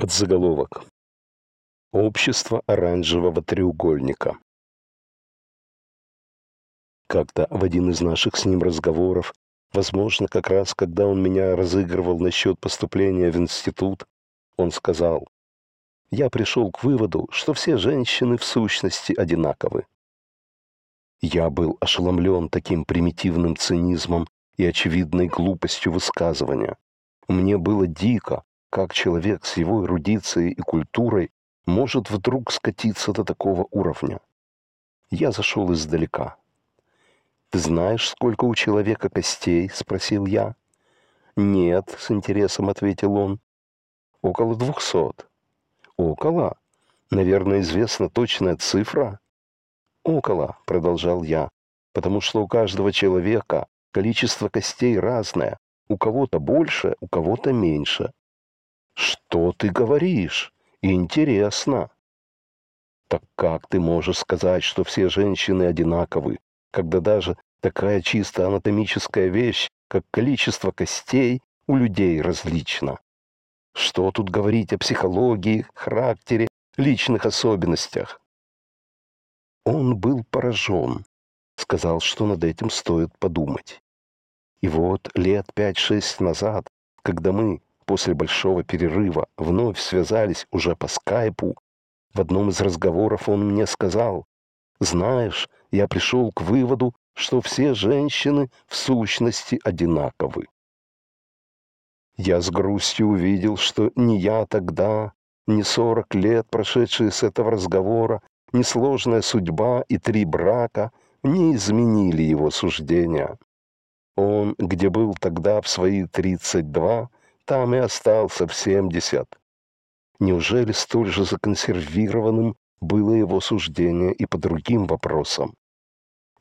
Подзаголовок. Общество оранжевого треугольника. Как-то в один из наших с ним разговоров, возможно, как раз когда он меня разыгрывал насчет поступления в институт, он сказал, «Я пришел к выводу, что все женщины в сущности одинаковы». Я был ошеломлен таким примитивным цинизмом и очевидной глупостью высказывания. Мне было дико, как человек с его эрудицией и культурой может вдруг скатиться до такого уровня. Я зашел издалека. «Ты знаешь, сколько у человека костей?» — спросил я. «Нет», — с интересом ответил он. «Около двухсот». «Около? Наверное, известна точная цифра?» «Около», — продолжал я, «потому что у каждого человека количество костей разное. У кого-то больше, у кого-то меньше. Что ты говоришь? Интересно. Так как ты можешь сказать, что все женщины одинаковы, когда даже такая чисто анатомическая вещь, как количество костей, у людей различна? Что тут говорить о психологии, характере, личных особенностях? Он был поражен, сказал, что над этим стоит подумать. И вот лет пять-шесть назад, когда мы, после большого перерыва вновь связались уже по скайпу, в одном из разговоров он мне сказал, «Знаешь, я пришел к выводу, что все женщины в сущности одинаковы». Я с грустью увидел, что ни я тогда, ни сорок лет, прошедшие с этого разговора, ни сложная судьба и три брака не изменили его суждения. Он, где был тогда в свои тридцать два, там и остался в семьдесят. Неужели столь же законсервированным было его суждение и по другим вопросам?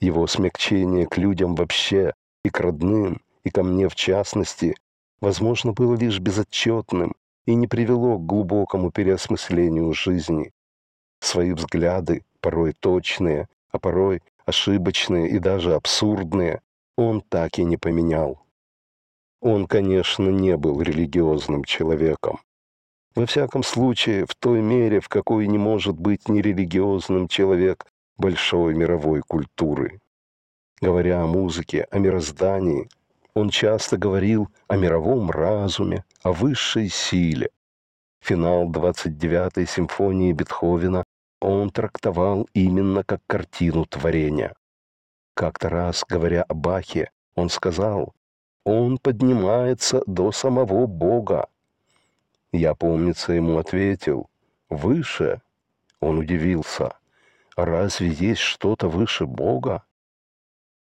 Его смягчение к людям вообще, и к родным, и ко мне в частности, возможно, было лишь безотчетным и не привело к глубокому переосмыслению жизни. Свои взгляды, порой точные, а порой ошибочные и даже абсурдные, он так и не поменял. Он, конечно, не был религиозным человеком. Во всяком случае, в той мере, в какой не может быть нерелигиозным человек большой мировой культуры. Говоря о музыке, о мироздании, он часто говорил о мировом разуме, о высшей силе. Финал 29-й симфонии Бетховена он трактовал именно как картину творения. Как-то раз, говоря о Бахе, он сказал, он поднимается до самого Бога. Я, помнится, ему ответил, «Выше?» Он удивился, «Разве есть что-то выше Бога?»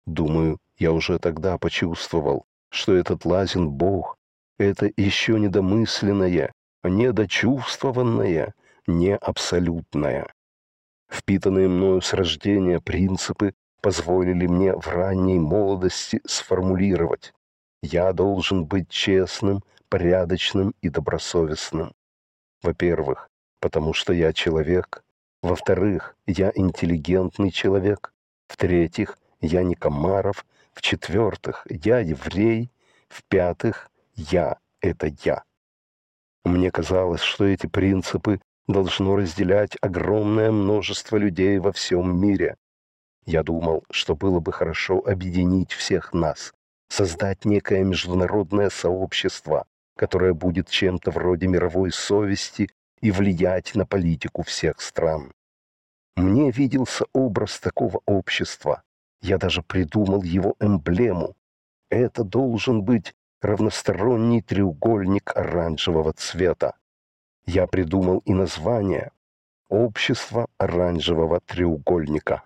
Думаю, я уже тогда почувствовал, что этот лазин Бог — это еще недомысленное, недочувствованное, абсолютное. Впитанные мною с рождения принципы позволили мне в ранней молодости сформулировать я должен быть честным, порядочным и добросовестным. Во-первых, потому что я человек. Во-вторых, я интеллигентный человек. В-третьих, я не Комаров. В-четвертых, я еврей. В-пятых, я — это я. Мне казалось, что эти принципы должно разделять огромное множество людей во всем мире. Я думал, что было бы хорошо объединить всех нас, создать некое международное сообщество, которое будет чем-то вроде мировой совести и влиять на политику всех стран. Мне виделся образ такого общества. Я даже придумал его эмблему. Это должен быть равносторонний треугольник оранжевого цвета. Я придумал и название «Общество оранжевого треугольника».